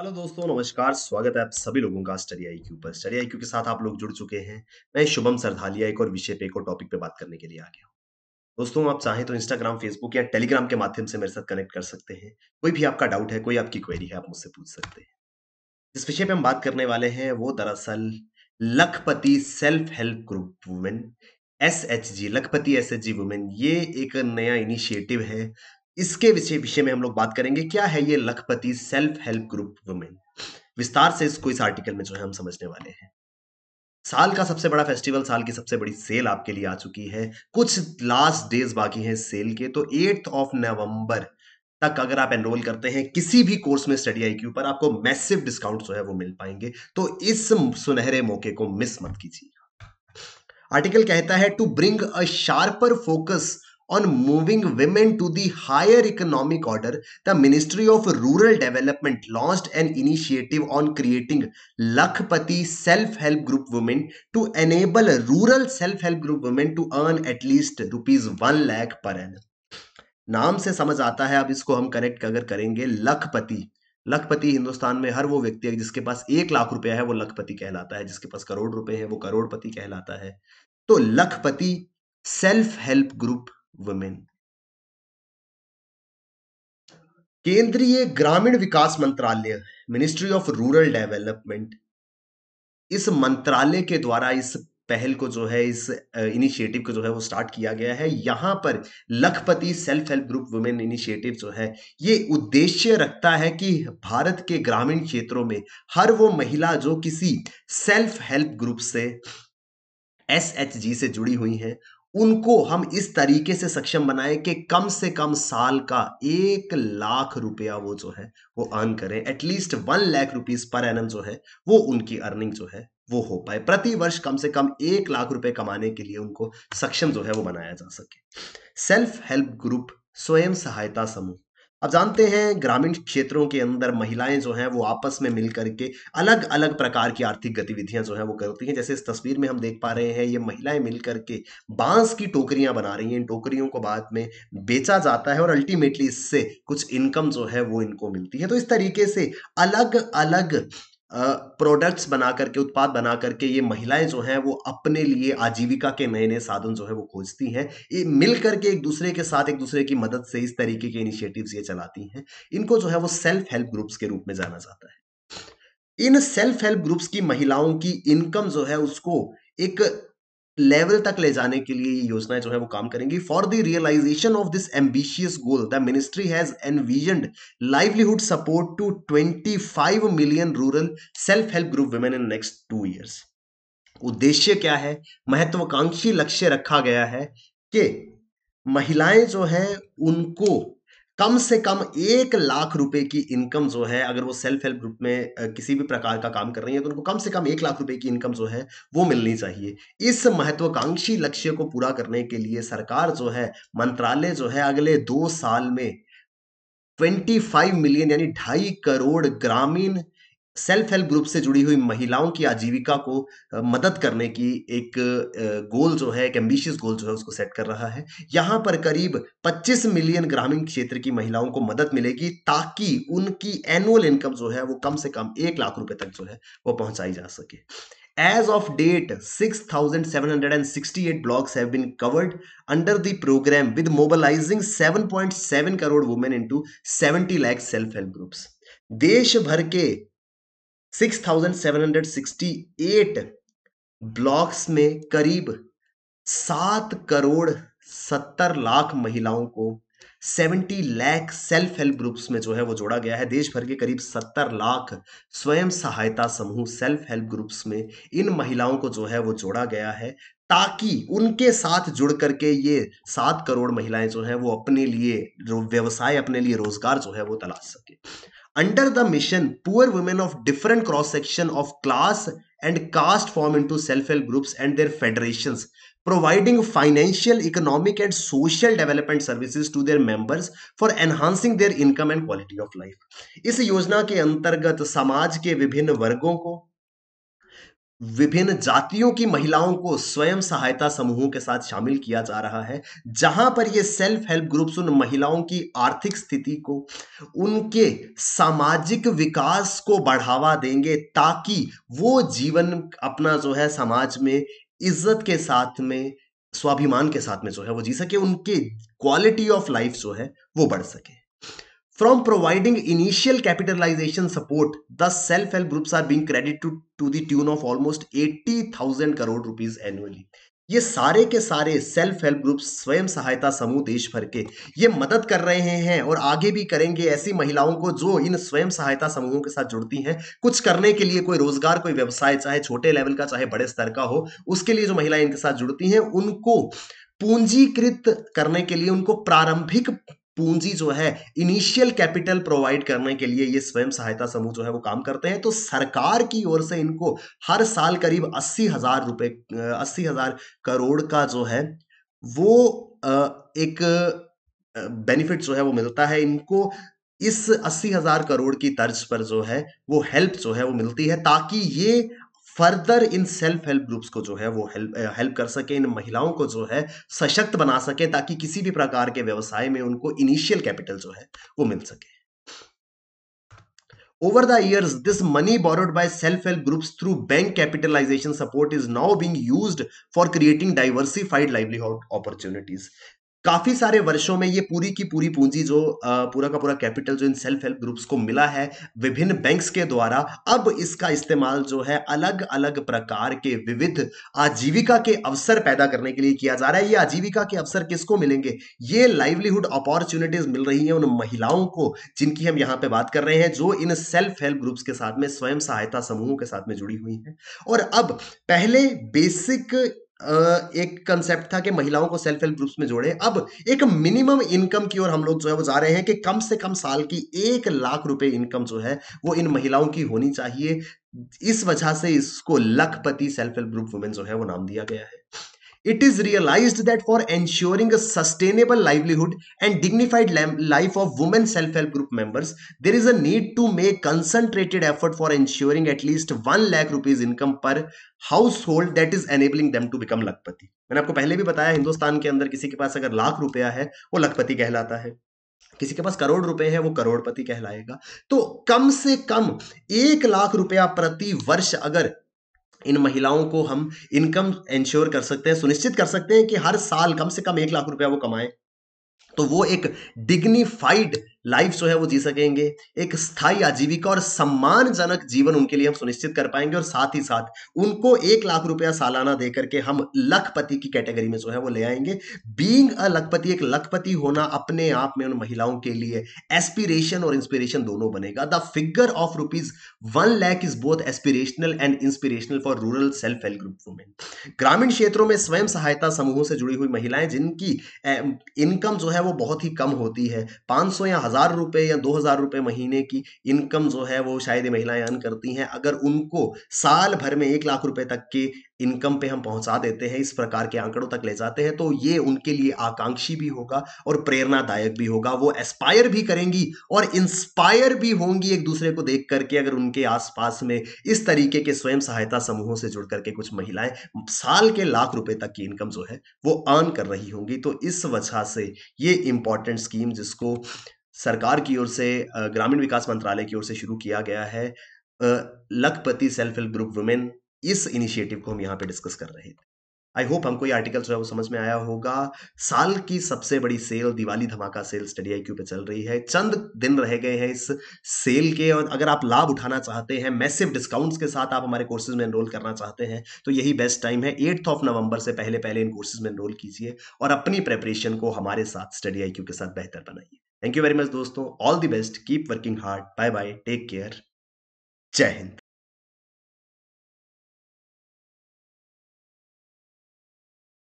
Hello दोस्तों नमस्कार स्वागत है आप सभी लोगों का स्टडी आई क्यू पर स्टडी आई क्यू के साथ आप लोग जुड़ चुके हैं मैं शुभम सरधालिया एक और विषय पे एक और टॉपिक पे बात करने के लिए आ गया हूँ दोस्तों आप चाहें तो इंस्टाग्राम फेसबुक या टेलीग्राम के माध्यम से मेरे साथ कनेक्ट कर सकते हैं कोई भी आपका डाउट है कोई आपकी क्वेरी है आप मुझसे पूछ सकते हैं जिस विषय पे हम बात करने वाले हैं वो दरअसल Lakhpati self help group women S H G Lakhpati S H जी वुमेन ये एक नया इनिशिएटिव है इसके विषय विषय में हम लोग बात करेंगे क्या है ये लखपति सेल्फ हेल्प ग्रुप वुमेन विस्तार से इसको इस आर्टिकल में जो है हम समझने वाले हैं साल का सबसे बड़ा फेस्टिवल साल की सबसे बड़ी सेल आपके लिए आ चुकी है कुछ लास्ट डेज बाकी हैं सेल के तो एट्थ ऑफ नवंबर तक अगर आप एनरोल करते हैं किसी भी कोर्स में स्टडी आई पर आपको मैसिव डिस्काउंट जो है वो मिल पाएंगे तो इस सुनहरे मौके को मिस मत कीजिएगा आर्टिकल कहता है to bring a sharper focus on moving women to the higher economic order, the Ministry of Rural Development launched an initiative on creating Lakhpati self-help group women to enable rural self-help group women to earn at least rupees 1 lakh per annum. नाम से समझ आता है अब इसको हम connect अगर करेंगे लखपति लखपति हिंदुस्तान में हर वो व्यक्ति है जिसके पास एक लाख रुपया है वो लखपति कहलाता है जिसके पास करोड़ रुपए है वो करोड़पति कहलाता है तो लखपति सेल्फ हेल्प ग्रुप वुमेन केंद्रीय ग्रामीण विकास मंत्रालय मिनिस्ट्री ऑफ रूरल डेवलपमेंट इस मंत्रालय के द्वारा इस पहल को जो है इस इनिशिएटिव को जो है वो स्टार्ट किया गया है यहां पर Lakhpati self help group women initiative जो है ये उद्देश्य रखता है कि भारत के ग्रामीण क्षेत्रों में हर वो महिला जो किसी सेल्फ हेल्प ग्रुप से एस से जुड़ी हुई है उनको हम इस तरीके से सक्षम बनाए कि कम से कम साल का एक लाख रुपया वो जो है वो अर्न करें at least one lakh rupees per annum जो है वो उनकी अर्निंग जो है वो हो पाए प्रति वर्ष कम से कम एक लाख रुपए कमाने के लिए उनको सक्षम जो है वो बनाया जा सके सेल्फ हेल्प ग्रुप स्वयं सहायता समूह अब जानते हैं ग्रामीण क्षेत्रों के अंदर महिलाएं जो हैं वो आपस में मिलकर के अलग अलग प्रकार की आर्थिक गतिविधियां जो हैं वो करती हैं जैसे इस तस्वीर में हम देख पा रहे हैं ये महिलाएं मिलकर के बांस की टोकरियां बना रही हैं इन टोकरियों को बाद में बेचा जाता है और अल्टीमेटली इससे कुछ इनकम जो है वो इनको मिलती है तो इस तरीके से अलग अलग प्रोडक्ट्स बना करके उत्पाद बना करके ये महिलाएं जो हैं वो अपने लिए आजीविका के नए नए साधन जो है वो खोजती हैं ये मिल करके एक दूसरे के साथ एक दूसरे की मदद से इस तरीके के इनिशिएटिव्स ये चलाती हैं इनको जो है वो सेल्फ हेल्प ग्रुप्स के रूप में जाना जाता है इन सेल्फ हेल्प ग्रुप्स की महिलाओं की इनकम जो है उसको एक लेवल तक ले जाने के लिए ये योजनाएं जो है वो काम करेंगी for the realization of this ambitious goal the ministry has envisioned livelihood support to 25 million rural self help group women in next two years उद्देश्य क्या है महत्वाकांक्षी लक्ष्य रखा गया है कि महिलाएं जो हैं उनको कम से कम एक लाख रुपए की इनकम जो है अगर वो सेल्फ हेल्प ग्रुप में किसी भी प्रकार का काम कर रही है तो उनको कम से कम एक लाख रुपए की इनकम जो है वो मिलनी चाहिए इस महत्वाकांक्षी लक्ष्य को पूरा करने के लिए सरकार जो है मंत्रालय जो है अगले दो साल में 25 मिलियन यानी ढाई करोड़ ग्रामीण सेल्फ हेल्प ग्रुप से जुड़ी हुई महिलाओं की आजीविका को मदद करने की एक गोल जो है एक एम्बिशियस गोल जो है उसको सेट कर रहा है यहाँ पर करीब 25 मिलियन ग्रामीण क्षेत्र की महिलाओं को मदद मिलेगी ताकि उनकी एनुअल इनकम जो है वो कम से कम एक लाख रुपए तक जो है वो पहुंचाई जा सके As of date, 6,768 blocks have been covered under the program with mobilizing 7.7 crore women into 70 lakh self help groups देश भर के 6,768 ब्लॉक्स में करीब सात करोड़ सत्तर लाख महिलाओं को 70 लाख सेल्फ हेल्प ग्रुप्स में जो है वो जोड़ा गया है देश भर के करीब 70 लाख स्वयं सहायता समूह सेल्फ हेल्प ग्रुप्स में इन महिलाओं को जो है वो जोड़ा गया है ताकि उनके साथ जुड़ करके ये सात करोड़ महिलाएं जो है वो अपने लिए व्यवसाय अपने लिए रोजगार जो है वो तलाश सके Under the mission, poor women of different cross section of class and caste form into self help groups and their federations, providing financial, economic, and social development services to their members for enhancing their income and quality of life. इस योजना के अंतर्गत समाज के विभिन्न वर्गों को विभिन्न जातियों की महिलाओं को स्वयं सहायता समूहों के साथ शामिल किया जा रहा है जहां पर ये सेल्फ हेल्प ग्रुप्स उन महिलाओं की आर्थिक स्थिति को उनके सामाजिक विकास को बढ़ावा देंगे ताकि वो जीवन अपना जो है समाज में इज्जत के साथ में स्वाभिमान के साथ में जो है वो जी सके उनके क्वालिटी ऑफ लाइफ जो है वो बढ़ सके From providing initial capitalization support, the self-help groups are being credited to, to the tune of almost 80,000 crore rupees annually. ये सारे के सारे सेल्फ हेल्प ग्रुप स्वयं सहायता समूह देश भर के ये मदद कर रहे हैं और आगे भी करेंगे ऐसी महिलाओं को जो इन स्वयं सहायता समूहों के साथ जुड़ती हैं कुछ करने के लिए कोई रोजगार कोई व्यवसाय चाहे छोटे लेवल का चाहे बड़े स्तर का हो उसके लिए जो महिलाएं इनके साथ जुड़ती हैं उनको पूंजीकृत करने के लिए उनको प्रारंभिक पूंजी जो है इनिशियल कैपिटल प्रोवाइड करने के लिए ये स्वयं सहायता समूह जो है वो काम करते हैं तो सरकार की ओर से इनको हर साल करीब अस्सी हजार रुपये अस्सी हजार करोड़ का जो है वो एक बेनिफिट जो है वो मिलता है इनको इस अस्सी हजार करोड़ की तर्ज पर जो है वो हेल्प जो है वो मिलती है ताकि ये फर्दर इन सेल्फ हेल्प ग्रुप्स को जो है वो हेल्प हेल्प कर सके इन महिलाओं को जो है सशक्त बना सके ताकि किसी भी प्रकार के व्यवसाय में उनको इनिशियल कैपिटल जो है वो मिल सके Over the years, this money borrowed by self-help groups through bank capitalization support is now being used for creating diversified livelihood opportunities. काफी सारे वर्षों में ये पूरी की पूरी पूंजी जो पूरा का पूरा कैपिटल जो इन सेल्फ हेल्प ग्रुप्स को मिला है विभिन्न बैंक्स के द्वारा अब इसका इस्तेमाल जो है अलग अलग प्रकार के विविध आजीविका के अवसर पैदा करने के लिए किया जा रहा है ये आजीविका के अवसर किसको मिलेंगे ये लाइवलीहुड अपॉर्चुनिटीज मिल रही है उन महिलाओं को जिनकी हम यहाँ पे बात कर रहे हैं जो इन सेल्फ हेल्प ग्रुप्स के साथ में स्वयं सहायता समूहों के साथ में जुड़ी हुई है और अब पहले बेसिक एक कंसेप्ट था कि महिलाओं को सेल्फ हेल्प ग्रुप्स में जोड़े अब एक मिनिमम इनकम की ओर हम लोग जो है वो जा रहे हैं कि कम से कम साल की एक लाख रुपए इनकम जो है वो इन महिलाओं की होनी चाहिए इस वजह से इसको लखपति सेल्फ हेल्प ग्रुप वुमेन जो है वो नाम दिया गया है it is realized that for ensuring a sustainable livelihood and dignified life of women self-help group members, there is a need to make concentrated effort for ensuring at least 1 lakh rupees income per household that is enabling them to become lakhpati मैंने आपको पहले भी बताया हिंदुस्तान के अंदर किसी के पास अगर लाख रुपया है वो लखपति कहलाता है किसी के पास करोड़ रुपए है वो करोड़पति कहलाएगा तो कम से कम एक लाख रुपया प्रति वर्ष अगर इन महिलाओं को हम इनकम इंश्योर कर सकते हैं सुनिश्चित कर सकते हैं कि हर साल कम से कम एक लाख रुपया वो कमाएं तो वो एक डिग्निफाइड लाइफ जो है वो जी सकेंगे एक स्थायी आजीविका और सम्मानजनक जीवन उनके लिए हम सुनिश्चित कर पाएंगे और साथ ही साथ उनको एक लाख रुपया सालाना दे करके हम लखपति की कैटेगरी में जो है वो ले आएंगे बीइंग अ लखपति एक लखपति होना अपने आप में उन महिलाओं के लिए एस्पिरेशन और इंस्पिरेशन दोनों बनेगा the figure of rupees one lakh is both aspirational and inspirational for rural self help group women ग्रामीण क्षेत्रों में स्वयं सहायता समूहों से जुड़ी हुई महिलाएं जिनकी इनकम जो है वो बहुत ही कम होती है पांच या हज़ार रुपये या दो हज़ार रुपये महीने की इनकम जो है वो शायद ये महिलाएं अर्न करती हैं अगर उनको साल भर में एक लाख रुपए तक की इनकम पे हम पहुंचा देते हैं इस प्रकार के आंकड़ों तक ले जाते हैं तो ये उनके लिए आकांक्षी भी होगा और प्रेरणादायक भी होगा वो एस्पायर भी करेंगी और इंस्पायर भी होंगी एक दूसरे को देख करके अगर उनके आसपास में इस तरीके के स्वयं सहायता समूहों से जुड़ करके कुछ महिलाएं साल के लाख रुपए तक की इनकम जो है वो अर्न कर रही होंगी तो इस वजह से ये इंपॉर्टेंट स्कीम जिसको सरकार की ओर से ग्रामीण विकास मंत्रालय की ओर से शुरू किया गया है Lakhpati self help group women इस इनिशिएटिव को हम यहाँ पे डिस्कस कर रहे थे आई होप हमको ये आर्टिकल जो है वो समझ में आया होगा साल की सबसे बड़ी सेल दिवाली धमाका सेल स्टडी आई पे चल रही है चंद दिन रह गए हैं इस सेल के और अगर आप लाभ उठाना चाहते हैं मैसिव डिस्काउंट्स के साथ आप हमारे कोर्सेज में एनरोल करना चाहते हैं तो यही बेस्ट टाइम है एट्थ ऑफ नवंबर से पहले पहले इन कोर्सेज में एनरोल कीजिए और अपनी प्रेपरेशन को हमारे साथ स्टडी आई के साथ बेहतर बनाइए थैंक यू वेरी मच दोस्तों all the best keep working hard bye bye take care जय हिंद